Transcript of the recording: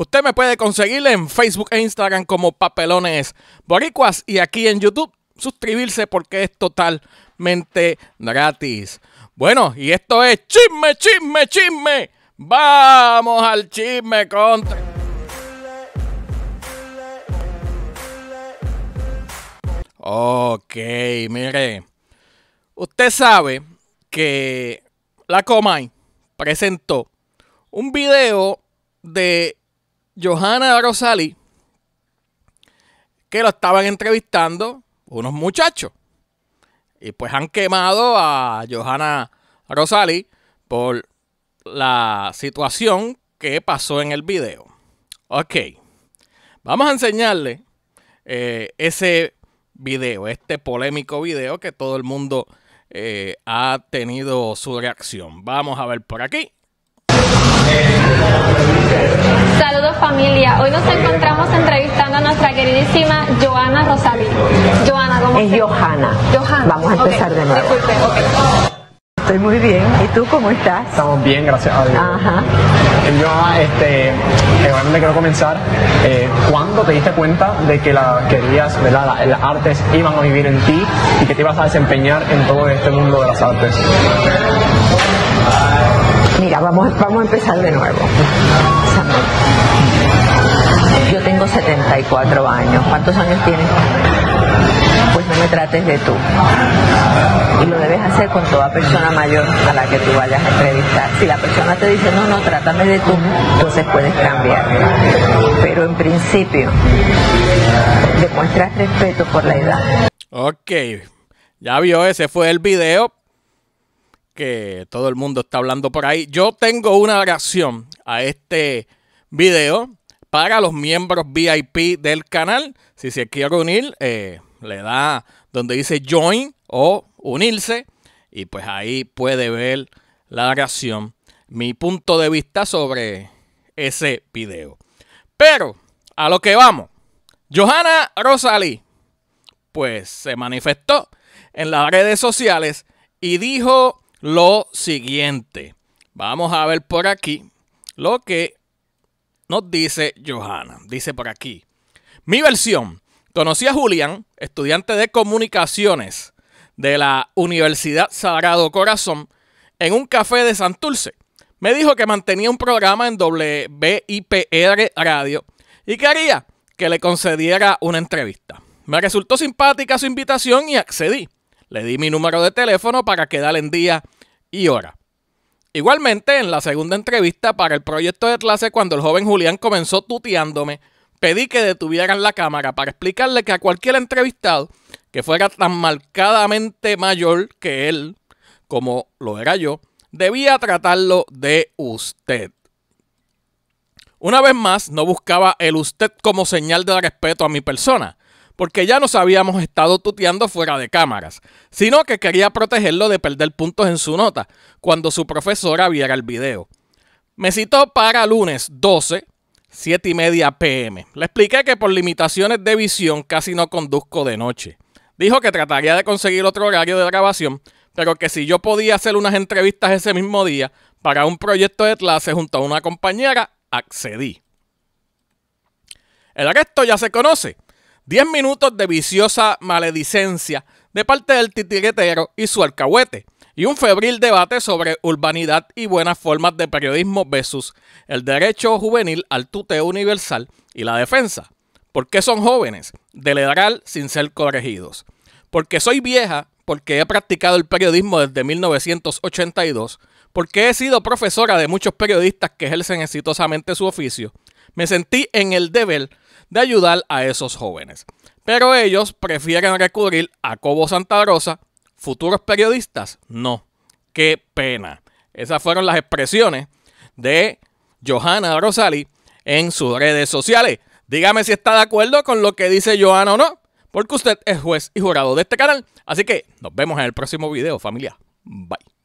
Usted me puede conseguir en Facebook e Instagram como Papelones Boricuas y aquí en YouTube suscribirse porque es totalmente gratis. Bueno, y esto es chisme, chisme, chisme. Vamos al chisme contra. Ok, mire. Usted sabe que la Comay presentó un video de Johanna Rosali, que lo estaban entrevistando unos muchachos. Y pues han quemado a Johanna Rosali por la situación que pasó en el video. Ok, vamos a enseñarle eh, ese video, este polémico video que todo el mundo eh, ha tenido su reacción. Vamos a ver por aquí. Saludos familia, hoy nos encontramos entrevistando a nuestra queridísima Joana Rosalí. Joana, ¿cómo Es Johanna. Johanna. Vamos a empezar de nuevo. Estoy muy bien. ¿Y tú cómo estás? Estamos bien, gracias a Dios. Ajá. Yo, eh, este, igualmente eh, quiero comenzar. Eh, ¿Cuándo te diste cuenta de que la querías, ¿verdad? las artes iban a vivir en ti y que te ibas a desempeñar en todo este mundo de las artes? vamos, vamos a empezar de nuevo. Yo tengo 74 años. ¿Cuántos años tienes? Pues no me trates de tú. Y lo debes hacer con toda persona mayor a la que tú vayas a entrevistar. Si la persona te dice, no, no, trátame de tú, entonces puedes cambiar. Pero en principio, demuestras respeto por la edad. Ok, ya vio, ese fue el video que todo el mundo está hablando por ahí. Yo tengo una oración a este video para los miembros VIP del canal. Si se quiere unir, eh, le da donde dice join o unirse y pues ahí puede ver la oración, mi punto de vista sobre ese video. Pero a lo que vamos, Johanna Rosalí pues se manifestó en las redes sociales y dijo lo siguiente. Vamos a ver por aquí lo que nos dice Johanna. Dice por aquí. Mi versión. Conocí a Julián, estudiante de comunicaciones de la Universidad Sagrado Corazón, en un café de Santulce. Me dijo que mantenía un programa en WIPR Radio y quería que le concediera una entrevista. Me resultó simpática su invitación y accedí. Le di mi número de teléfono para quedar en día y hora. Igualmente, en la segunda entrevista para el proyecto de clase, cuando el joven Julián comenzó tuteándome, pedí que detuvieran la cámara para explicarle que a cualquier entrevistado que fuera tan marcadamente mayor que él, como lo era yo, debía tratarlo de usted. Una vez más, no buscaba el usted como señal de respeto a mi persona, porque ya nos habíamos estado tuteando fuera de cámaras, sino que quería protegerlo de perder puntos en su nota cuando su profesora viera el video. Me citó para lunes 12, 7 y media pm. Le expliqué que por limitaciones de visión casi no conduzco de noche. Dijo que trataría de conseguir otro horario de grabación, pero que si yo podía hacer unas entrevistas ese mismo día para un proyecto de clase junto a una compañera, accedí. El resto ya se conoce. Diez minutos de viciosa maledicencia de parte del titiretero y su alcahuete, y un febril debate sobre urbanidad y buenas formas de periodismo versus el derecho juvenil al tuteo universal y la defensa. ¿Por qué son jóvenes? Deledral sin ser corregidos. Porque soy vieja, porque he practicado el periodismo desde 1982 porque he sido profesora de muchos periodistas que ejercen exitosamente su oficio, me sentí en el deber de ayudar a esos jóvenes. Pero ellos prefieren recurrir a Cobo Santa Rosa, futuros periodistas, no. Qué pena. Esas fueron las expresiones de Johanna Rosali en sus redes sociales. Dígame si está de acuerdo con lo que dice Johanna o no, porque usted es juez y jurado de este canal. Así que nos vemos en el próximo video, familia. Bye.